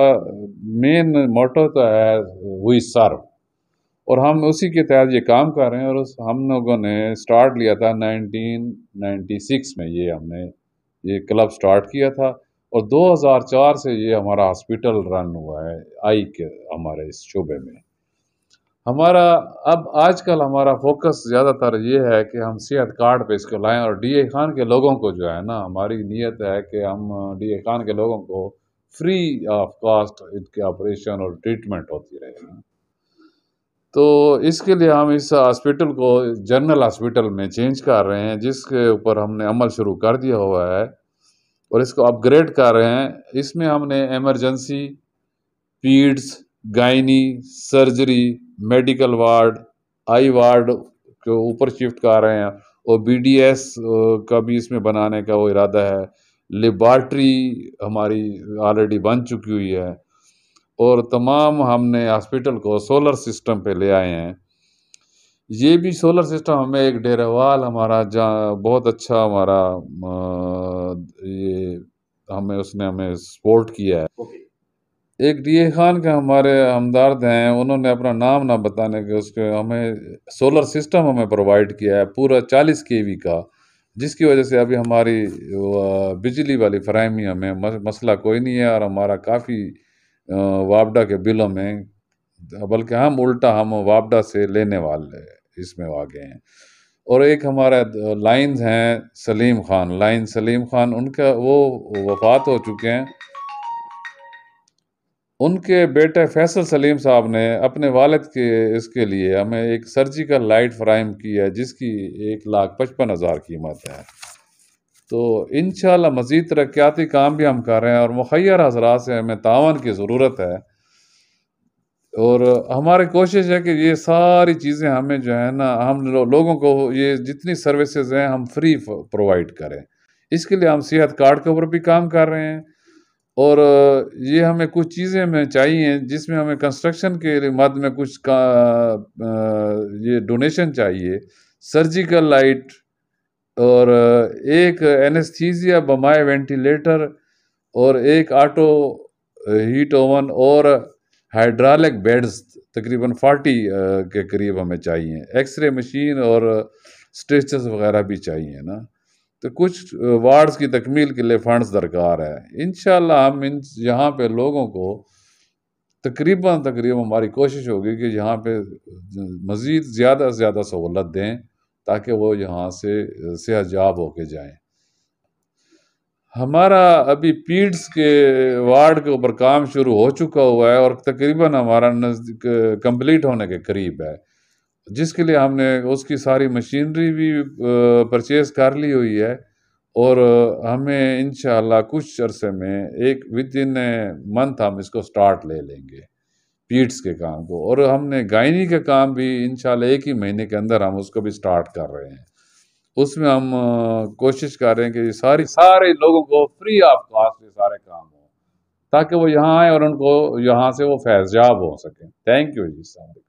main motto तो है हुई सर्व और हम उसी के तहत ये काम कर रहे हैं और उस हम लोगों ने स्टार्ट लिया था 1996 में ये हमने ये क्लब स्टार्ट किया था और 2004 से ये हमारा हॉस्पिटल रन हुआ है आई के हमारे इस शोबे में हमारा अब आजकल हमारा फोकस ज़्यादातर ये है कि हम सेहत कार्ड पे इसको लाएं और डी ए खान के लोगों को जो है ना हमारी नीयत है कि हम डी ए खान के लोगों को फ्री ऑफ कॉस्ट इनके ऑपरेशन और ट्रीटमेंट होती रहेगी तो इसके लिए हम इस हॉस्पिटल को जनरल हॉस्पिटल में चेंज कर रहे हैं जिसके ऊपर हमने अमल शुरू कर दिया हुआ है और इसको अपग्रेड कर रहे हैं इसमें हमने emergency paeds gynae surgery medical ward eye ward के ऊपर शिफ्ट कर रहे हैं और बीडीएस का भी इसमें बनाने का वो इरादा है लेबार्ट्री हमारी ऑलरेडी बन चुकी हुई है और तमाम हमने हॉस्पिटल को सोलर सिस्टम पे ले आए हैं ये भी सोलर सिस्टम हमें एक डेरावाल हमारा जहाँ बहुत अच्छा हमारा ये हमें उसने हमें सपोर्ट किया है एक डी खान के हमारे हमदर्द हैं उन्होंने अपना नाम ना बताने के उसके हमें सोलर सिस्टम हमें प्रोवाइड किया है पूरा चालीस के वी का जिसकी वजह से अभी हमारी बिजली वाली फरहमी में मसला कोई नहीं है और हमारा काफ़ी वापडा के बिलों में बल्कि हम उल्टा हम वापडा से लेने वाले इसमें आ गए हैं और एक हमारा लाइन्स हैं सलीम ख़ान लाइन सलीम ख़ान उनका वो वफ़ात हो चुके हैं उनके बेटे फैसल सलीम साहब ने अपने वालद के इसके लिए हमें एक सर्जिकल लाइट फ्राहम की है जिसकी एक लाख पचपन हज़ार कीमत है तो इन मज़ीद तरक्याती काम भी हम कर रहे हैं और मुखर हज़रा से हमें तावन की ज़रूरत है और हमारी कोशिश है कि ये सारी चीज़ें हमें जो है ना हम लो, लोगों को ये जितनी सर्विसेज हैं हम फ्री प्रोवाइड करें इसके लिए हम सेहत कार्ड के ऊपर भी काम कर रहे हैं और ये हमें कुछ चीज़ें हमें चाहिए जिसमें हमें कंस्ट्रक्शन के मद में कुछ का ये डोनेशन चाहिए सर्जिकल लाइट और एक एनेस्थीजिया बमाए वेंटिलेटर और एक ऑटो हीट ओवन और हाइड्रालिक बेड्स तकरीबन 40 के करीब हमें चाहिए एक्सरे मशीन और स्ट्रेचर्स वगैरह भी चाहिए ना तो कुछ वार्ड्स की तकमील के लिए फंड्स दरकार है इन हम इन यहाँ पे लोगों को तकरीबन तकरीबन हमारी कोशिश होगी कि यहाँ पे मज़ीद ज़्यादा से ज़्यादा सहूलत दें ताकि वो यहाँ से सेहजाब होके जाए हमारा अभी पीड्स के वार्ड के ऊपर काम शुरू हो चुका हुआ है और तकरीबन हमारा नज़दीक कम्प्लीट होने के करीब है जिसके लिए हमने उसकी सारी मशीनरी भी परचेज़ कर ली हुई है और हमें इन कुछ अरसे में एक विद इन ए मंथ हम इसको स्टार्ट ले लेंगे पीट्स के काम को और हमने गायनी का काम भी इन एक ही महीने के अंदर हम उसको भी स्टार्ट कर रहे हैं उसमें हम कोशिश कर रहे हैं कि सारी सारे लोगों को फ्री ऑफ कॉस्ट ये सारे काम हों ताकि वो यहाँ आए और उनको यहाँ से वो फैजयाब हो सकें थैंक यू जी साहब